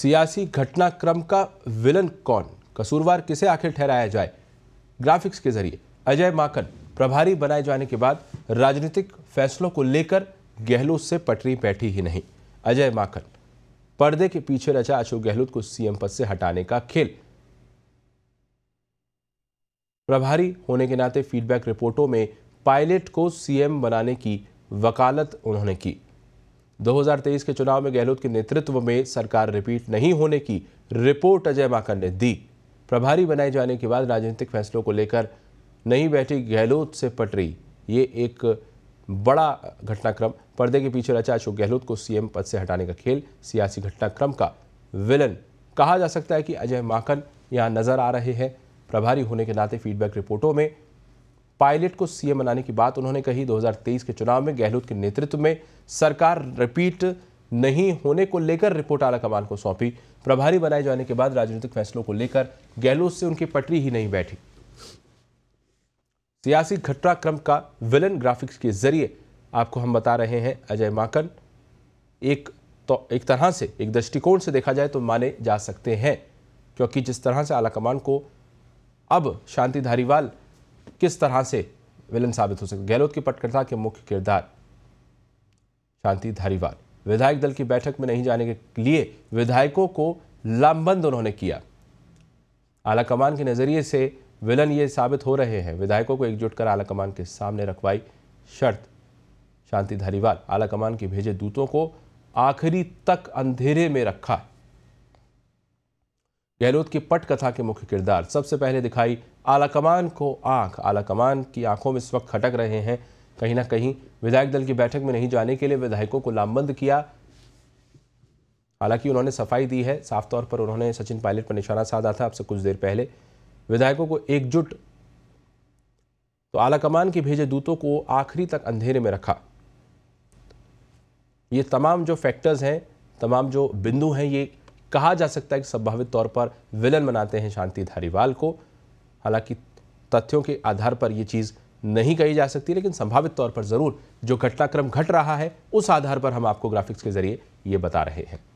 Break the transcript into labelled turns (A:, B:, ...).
A: सियासी घटनाक्रम का विलन कौन कसूरवार किसे आखिर ठहराया जाए ग्राफिक्स के जरिए अजय माकन प्रभारी बनाए जाने के बाद राजनीतिक फैसलों को लेकर गहलोत से पटरी बैठी ही नहीं अजय माकन पर्दे के पीछे रचा अशोक गहलोत को सीएम पद से हटाने का खेल प्रभारी होने के नाते फीडबैक रिपोर्टों में पायलट को सीएम बनाने की वकालत उन्होंने की 2023 के चुनाव में गहलोत के नेतृत्व में सरकार रिपीट नहीं होने की रिपोर्ट अजय माकन ने दी प्रभारी बनाए जाने के बाद राजनीतिक फैसलों को लेकर नहीं बैठी गहलोत से पटरी ये एक बड़ा घटनाक्रम पर्दे के पीछे रचा अशोक गहलोत को सीएम पद से हटाने का खेल सियासी घटनाक्रम का विलन कहा जा सकता है कि अजय माकन यहाँ नजर आ रहे हैं प्रभारी होने के नाते फीडबैक रिपोर्टों में पायलट को सीएम बनाने की बात उन्होंने कही 2023 के चुनाव में गहलोत के नेतृत्व में सरकार रिपीट नहीं होने को लेकर रिपोर्ट आला कमान को सौंपी प्रभारी बनाए जाने के बाद राजनीतिक फैसलों को लेकर गहलोत से उनकी पटरी ही नहीं बैठी सियासी घटनाक्रम का विलन ग्राफिक्स के जरिए आपको हम बता रहे हैं अजय माकन एक तो एक तरह से एक दृष्टिकोण से देखा जाए तो माने जा सकते हैं क्योंकि जिस तरह से आलाकमान को अब शांति धारीवाल किस तरह से विलन साबित हो सके गहलोत की पटकथा के मुख्य किरदार शांति धारीवाल विधायक दल की बैठक में नहीं जाने के लिए विधायकों को लामबंद उन्होंने किया आलाकमान के नज़रिए से विलन ये साबित हो रहे हैं विधायकों को एकजुट कर आलाकमान के सामने रखवाई शर्त शांति धारीवाल आलाकमान के भेजे दूतों को आखिरी तक अंधेरे में रखा गहलोत की पट कथा के मुख्य किरदार सबसे पहले दिखाई आलाकमान को आंख आलाकमान की आंखों में इस वक्त खटक रहे हैं कहीं ना कहीं विधायक दल की बैठक में नहीं जाने के लिए विधायकों को लामबंद किया हालांकि उन्होंने सफाई दी है साफ तौर पर उन्होंने सचिन पायलट पर निशाना साधा था आपसे कुछ देर पहले विधायकों को एकजुट तो आलाकमान के भेजे दूतों को आखिरी तक अंधेरे में रखा ये तमाम जो फैक्टर्स हैं तमाम जो बिंदु हैं ये कहा जा सकता है कि संभावित तौर पर विलन बनाते हैं शांति धारीवाल को हालांकि तथ्यों के आधार पर यह चीज़ नहीं कही जा सकती लेकिन संभावित तौर पर ज़रूर जो घटनाक्रम घट रहा है उस आधार पर हम आपको ग्राफिक्स के जरिए ये बता रहे हैं